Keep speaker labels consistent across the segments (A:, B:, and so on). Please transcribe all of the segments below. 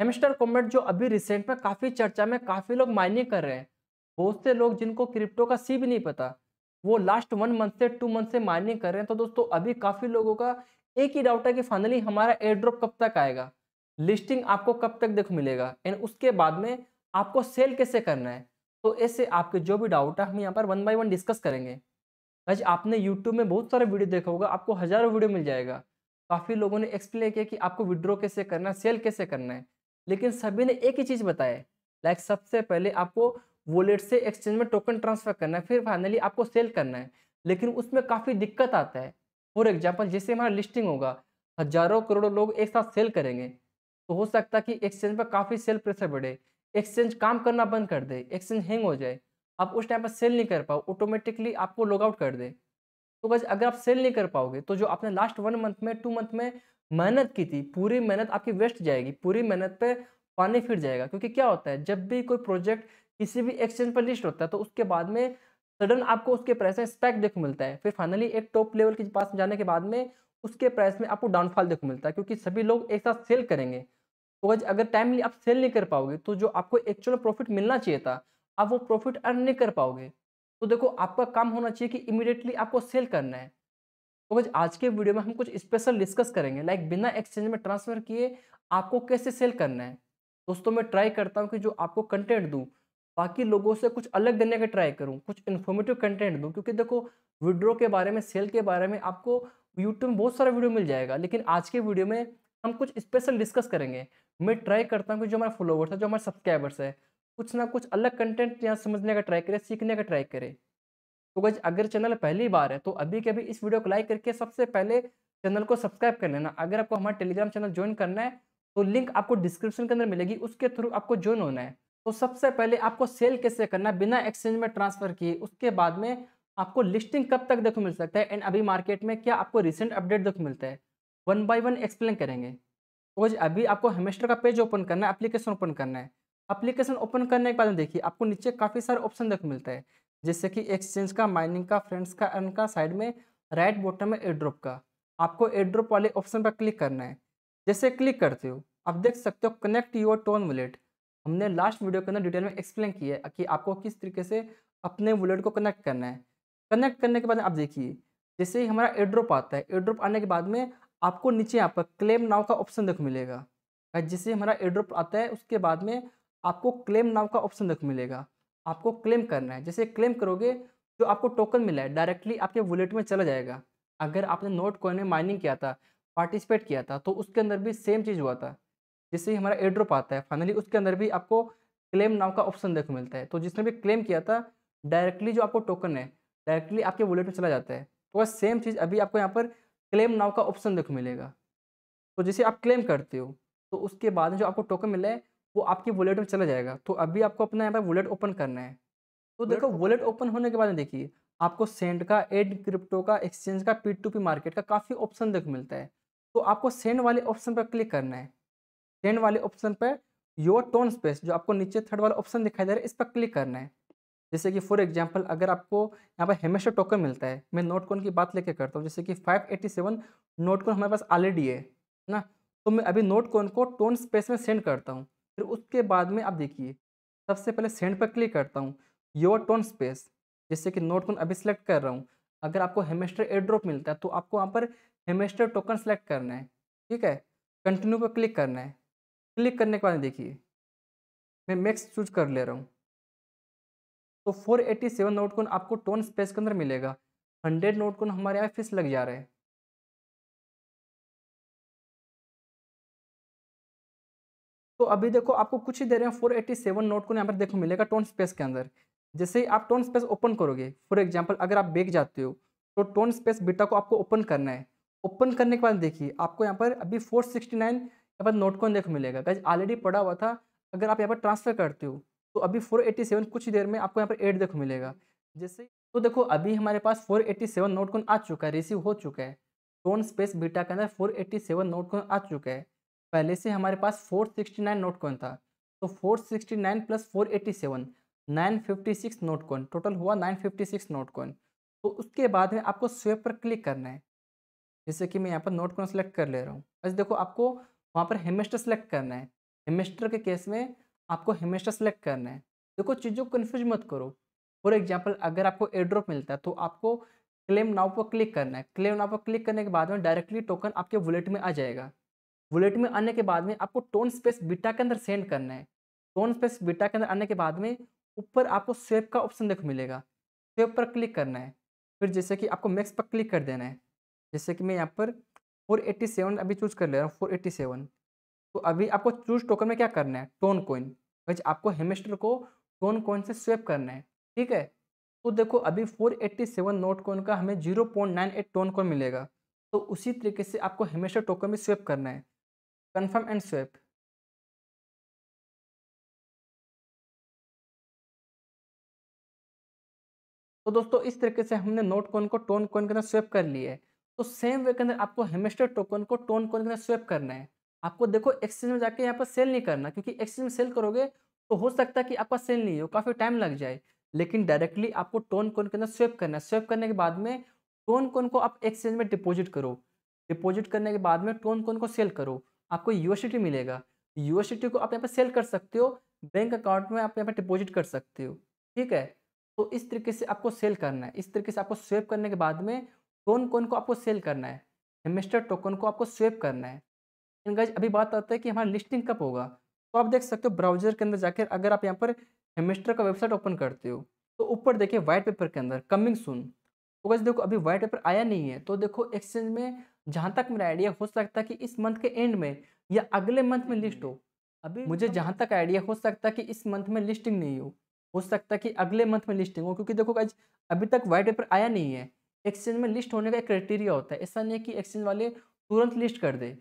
A: hamster comet जो अभी recent में काफ़ी चर्चा में काफ़ी लोग माइनिंग कर रहे हैं बहुत से लोग जिनको क्रिप्टो का सी भी नहीं पता वो लास्ट वन मंथ से टू मंथ से माइनिंग कर रहे हैं तो दोस्तों अभी काफ़ी लोगों का एक ही डाउट है कि फाइनली हमारा एयर ड्रॉप कब तक आएगा लिस्टिंग आपको कब तक देख मिलेगा एंड उसके बाद में आपको सेल कैसे करना है तो ऐसे आपके जो भी डाउट है हम यहाँ पर वन बाई वन डिस्कस करेंगे आज आपने यूट्यूब में बहुत सारे वीडियो देखा होगा आपको हज़ारों वीडियो मिल जाएगा काफ़ी लोगों ने एक्सप्लेन किया कि आपको विड्रॉ कैसे करना है सेल कैसे करना है लेकिन सभी ने एक ही चीज़ बताया लाइक सबसे पहले आपको वॉलेट से एक्सचेंज में टोकन ट्रांसफ़र करना है फिर फाइनली आपको सेल करना है लेकिन उसमें काफ़ी दिक्कत आता है फॉर एग्जाम्पल जैसे हमारा लिस्टिंग होगा हज़ारों करोड़ों लोग एक साथ सेल करेंगे तो हो सकता है कि एक्सचेंज पर काफ़ी सेल प्रेशर बढ़े एक्सचेंज काम करना बंद कर दे एक्सचेंज हैंग हो जाए आप उस टाइम पर सेल नहीं कर पाओ ऑटोमेटिकली आपको आउट कर दे तो बस अगर आप सेल नहीं कर पाओगे तो जो आपने लास्ट वन मंथ में टू मंथ में मेहनत की थी पूरी मेहनत आपकी वेस्ट जाएगी पूरी मेहनत पे पानी फिर जाएगा क्योंकि क्या होता है जब भी कोई प्रोजेक्ट किसी भी एक्सचेंज पर लिस्ट होता है तो उसके बाद में सडन आपको उसके प्राइस में स्पैक देखने मिलता है फिर फाइनली एक टॉप लेवल के पास जाने के बाद में उसके प्राइस में आपको डाउनफॉल देखने मिलता है क्योंकि सभी लोग एक साथ सेल करेंगे तो अगर टाइमली आप सेल नहीं कर पाओगे तो जो आपको एक्चुअल प्रॉफिट मिलना चाहिए था आप वो प्रॉफिट अर्न नहीं कर पाओगे तो देखो आपका काम होना चाहिए कि इमिडिएटली आपको सेल करना है तो तो आज के वीडियो में हम कुछ स्पेशल डिस्कस करेंगे लाइक बिना एक्सचेंज में ट्रांसफ़र किए आपको कैसे सेल करना है दोस्तों मैं ट्राई करता हूँ कि जो आपको कंटेंट दूँ बाकी लोगों से कुछ अलग देने का ट्राई करूँ कुछ इन्फॉर्मेटिव कंटेंट दूँ क्योंकि देखो विड्रो के बारे में सेल के बारे में आपको यूट्यूब में बहुत सारा वीडियो मिल जाएगा लेकिन आज के वीडियो में हम कुछ स्पेशल डिस्कस करेंगे मैं ट्राई करता हूँ कि जो हमारे फॉलोवर्स है जो हमारे सब्सक्राइबर्स है कुछ ना कुछ अलग कंटेंट यहाँ समझने का ट्राई करें सीखने का ट्राई करें तो गज अगर चैनल पहली बार है तो अभी के अभी इस वीडियो को लाइक करके सबसे पहले चैनल को सब्सक्राइब कर लेना अगर आपको हमारा टेलीग्राम चैनल ज्वाइन करना है तो लिंक आपको डिस्क्रिप्शन के अंदर मिलेगी उसके थ्रू आपको ज्वाइन होना है तो सबसे पहले आपको सेल कैसे करना बिना एक्सचेंज में ट्रांसफर किए उसके बाद में आपको लिस्टिंग कब तक देखो मिल सकता है एंड अभी मार्केट में क्या आपको रिसेंट अपडेट देखो मिलता है वन बाय वन एक्सप्लेन करेंगे तो अभी आपको हेमेस्टर का पेज ओपन करना है एप्लीकेशन ओपन करना है एप्लीकेशन ओपन करने के बाद देखिए आपको नीचे काफ़ी सारे ऑप्शन देखने मिलता है जैसे कि एक्सचेंज का माइनिंग का फ्रेंड्स का अर्न का साइड में राइट बॉटम में एड्रॉप का आपको एड्रॉप वाले ऑप्शन पर क्लिक करना है जैसे क्लिक करते हो आप देख सकते हो कनेक्ट योर टोन वॉलेट हमने लास्ट वीडियो के अंदर डिटेल में एक्सप्लेन किया है कि आपको किस तरीके से अपने वॉलेट को कनेक्ट करना है कनेक्ट करने के बाद आप देखिए जैसे ही हमारा एड्रॉप आता है एड्रॉप आने के बाद में आपको नीचे यहाँ पर क्लेम नाव का ऑप्शन देखो मिलेगा जिससे हमारा एड्रॉप आता है उसके बाद में आपको क्लेम नाव का ऑप्शन देखो मिलेगा आपको क्लेम करना है जैसे क्लेम करोगे जो तो आपको टोकन मिला है डायरेक्टली आपके वॉलेट में चला जाएगा अगर आपने नोट कॉइन में माइनिंग किया था पार्टिसिपेट किया था तो उसके अंदर भी सेम चीज़ हुआ था जिससे हमारा एड्रॉप आता है फाइनली उसके अंदर भी आपको क्लेम नाव का ऑप्शन देखो मिलता है तो जिसने भी क्लेम किया था डायरेक्टली जो आपको टोकन है डायरेक्टली आपके वॉलेट में चला जाता है तो वह सेम चीज़ अभी आपको यहाँ पर क्लेम नाव का ऑप्शन देखो मिलेगा तो जैसे आप क्लेम करते हो तो उसके बाद जो आपको टोकन मिला है वो आपकी वॉलेट में चला जाएगा तो अभी आपको अपना यहाँ पर वॉलेट ओपन करना है तो देखो वॉलेट ओपन होने के बाद देखिए आपको सेंड का एड क्रिप्टो का एक्सचेंज का पी टू पी मार्केट का काफ़ी ऑप्शन देखो मिलता है तो आपको सेंड वाले ऑप्शन पर क्लिक करना है सेंड वाले option per your tone space जो आपको नीचे थर्ड वाला ऑप्शन दिखाई दे रहा है इस पर क्लिक करना है जैसे कि फॉर एग्जाम्पल अगर आपको यहाँ पर हमेशा टोकन मिलता है मैं नोट कॉन की बात लेके करता हूँ जैसे कि 587 नोट कॉन हमारे पास ऑलरेडी है ना तो मैं अभी नोट कॉन को टोन स्पेस में सेंड करता हूँ फिर उसके बाद में आप देखिए सबसे पहले सेंड पर क्लिक करता हूँ योर टोन स्पेस जैसे कि नोट कॉन अभी सेलेक्ट कर रहा हूँ अगर आपको हेमेस्टर एयर ड्रॉप मिलता है तो आपको वहाँ पर हेमेस्टर टोकन सेलेक्ट करना है ठीक है कंटिन्यू पर क्लिक करना है क्लिक करने के बाद देखिए मैं मैक्स चूज कर ले रहा हूँ तो 487 नोट कौन आपको टोन स्पेस के अंदर मिलेगा 100 नोट कौन हमारे यहाँ फिस लग जा रहे हैं तो अभी देखो आपको कुछ ही दे रहे हैं फोर एट्टी सेवन नोट को यहाँ पर देखो मिलेगा टोन स्पेस के अंदर जैसे ही आप टोन स्पेस ओपन करोगे फॉर एग्जाम्पल अगर आप बेग जाते हो तो टोन स्पेस बीटा को आपको ओपन करना है ओपन करने के बाद देखिए आपको यहाँ पर अभी फोर सिक्सटी नाइन यहाँ पर नोट को देखो मिलेगा ऑलरेडी पड़ा हुआ था अगर आप यहाँ पर ट्रांसफर करते हो तो अभी 487 कुछ ही देर में आपको यहाँ पर एट देखो मिलेगा जैसे तो देखो अभी हमारे पास 487 नोट कौन आ चुका है रिसीव हो चुका है टोन स्पेस बीटा के अंदर 487 नोट कौन आ चुका है पहले से हमारे पास 469 नोट कौन था तो 469 plus four 487 956 Notcoin total हुआ 956 नोट कॉइन तो उसके बाद में आपको स्वेप पर क्लिक करना है जैसे कि मैं यहाँ पर नोट कॉइन सेलेक्ट कर ले रहा हूँ बस देखो आपको वहाँ पर हेमेस्टर सेलेक्ट करना है हेमेस्टर के केस में आपको हमेशा सेलेक्ट करना है देखो चीज़ों को कन्फ्यूज मत करो फॉर एग्जाम्पल अगर आपको एड्रॉप मिलता है तो आपको क्लेम नाव पर क्लिक करना है क्लेम नाव पर क्लिक करने के बाद में डायरेक्टली टोकन आपके वॉलेट में आ जाएगा वॉलेट में आने के बाद में आपको टोन स्पेस बीटा के अंदर सेंड करना है टोन स्पेस बीटा के अंदर आने के बाद में ऊपर आपको स्वेप का ऑप्शन देख मिलेगा स्वेप पर क्लिक करना है फिर जैसे कि आपको मैक्स पर क्लिक कर देना है जैसे कि मैं यहाँ पर 487 अभी चूज कर ले रहा हूँ 487 तो अभी आपको चूज टोकन में क्या करना है टोन कोइन भाई आपको हेमेस्टर को टोन कोइन से स्वेप करना है ठीक है तो देखो अभी 487 नोट कोइन का हमें 0.98 टोन कोइन मिलेगा तो उसी तरीके से आपको हेमेस्टर टोकन में स्वेप करना है कन्फर्म एंड स्वेप तो दोस्तों इस तरीके से हमने नोट कोइन को टोन कोइन के अंदर स्वेप कर लिया है तो सेम वे के अंदर आपको हेमेस्टर टोकन को टोन कोइन के अंदर स्वेप करना है आपको देखो एक्सचेंज में जाके यहाँ पर सेल नहीं करना क्योंकि एक्सचेंज में सेल करोगे तो हो सकता है कि आपका सेल नहीं हो काफ़ी टाइम लग जाए लेकिन डायरेक्टली आपको टोन कोन के अंदर स्वेप करना है स्वेप करने के बाद में टोन कोन को आप एक्सचेंज में डिपॉजिट करो डिपॉजिट करने के बाद में टोन कोन को सेल करो आपको यूएसटी मिलेगा यूएसटी को आप यहाँ पर सेल कर सकते हो बैंक अकाउंट में आप यहाँ पर डिपॉजिट कर सकते हो ठीक है तो इस तरीके से आपको सेल करना है इस तरीके से आपको स्वेप करने के बाद में टोन कोन को आपको सेल करना है हेमेस्टर टोकन को आपको स्वेप करना है गाइज अभी बात आता है कि हमारा लिस्टिंग कब होगा तो आप देख सकते हो ब्राउजर के अंदर जाकर अगर आप यहाँ पर हेमिस्टर का वेबसाइट ओपन करते हो तो ऊपर देखिए वाइट पेपर के अंदर कमिंग सुन तो गैस देखो अभी वाइट पेपर आया नहीं है तो देखो एक्सचेंज में जहाँ तक मेरा आइडिया हो सकता है कि इस मंथ के एंड में या अगले मंथ में लिस्ट हो अभी मुझे जहाँ तक आइडिया हो सकता है कि इस मंथ में लिस्टिंग नहीं हो हो सकता है कि अगले मंथ में लिस्टिंग हो क्योंकि देखो गाइज अभी तक वाइट पेपर आया नहीं है एक्सचेंज में लिस्ट होने का एक क्राइटेरिया होता है ऐसा नहीं है कि एक्सचेंज वाले तुरंत लिस्ट कर दे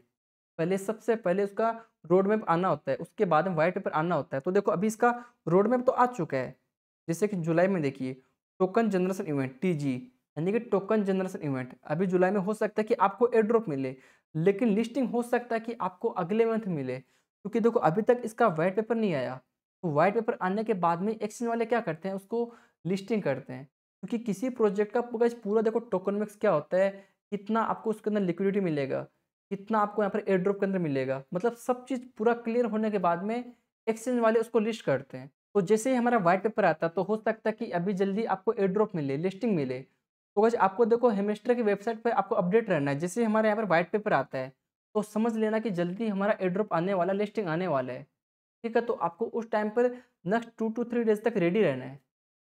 A: पहले सबसे पहले उसका रोड मैप आना होता है उसके बाद में वाइट पेपर आना होता है तो देखो अभी इसका रोड मैप तो आ चुका है जैसे कि जुलाई में देखिए टोकन जनरेशन इवेंट टी यानी कि टोकन जनरेशन इवेंट अभी जुलाई में हो सकता है कि आपको एड्रॉप मिले लेकिन लिस्टिंग हो सकता है कि आपको अगले मंथ मिले क्योंकि देखो अभी तक इसका वाइट पेपर नहीं आया तो वाइट पेपर आने के बाद में एक्सचेंज वाले क्या करते हैं उसको लिस्टिंग करते हैं क्योंकि किसी प्रोजेक्ट का पूरा देखो टोकन मिक्स क्या होता है कितना आपको उसके अंदर लिक्विडिटी मिलेगा कितना आपको यहाँ पर एयर ड्रॉप के अंदर मिलेगा मतलब सब चीज़ पूरा क्लियर होने के बाद में एक्सचेंज वाले उसको लिस्ट करते हैं तो जैसे ही हमारा वाइट पेपर आता तो हो सकता है कि अभी जल्दी आपको एयर ड्रॉप मिले लिस्टिंग मिले तो बस आपको देखो हेमेस्टर की वेबसाइट पर आपको अपडेट रहना है जैसे हमारे यहाँ पर वाइट पेपर आता है तो समझ लेना कि जल्दी हमारा एयर ड्रॉप आने वाला लिस्टिंग आने वाला है ठीक है तो आपको उस टाइम पर next two two three days तक रेडी रहना है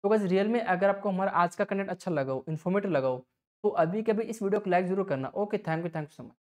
A: तो बस रियल में अगर आपको हमारा आज का कंटेंट अच्छा लगा हो इन्फॉर्मेटिव लगा हो तो अभी कभी इस वीडियो को लाइक जरूर करना okay thank you thank you so much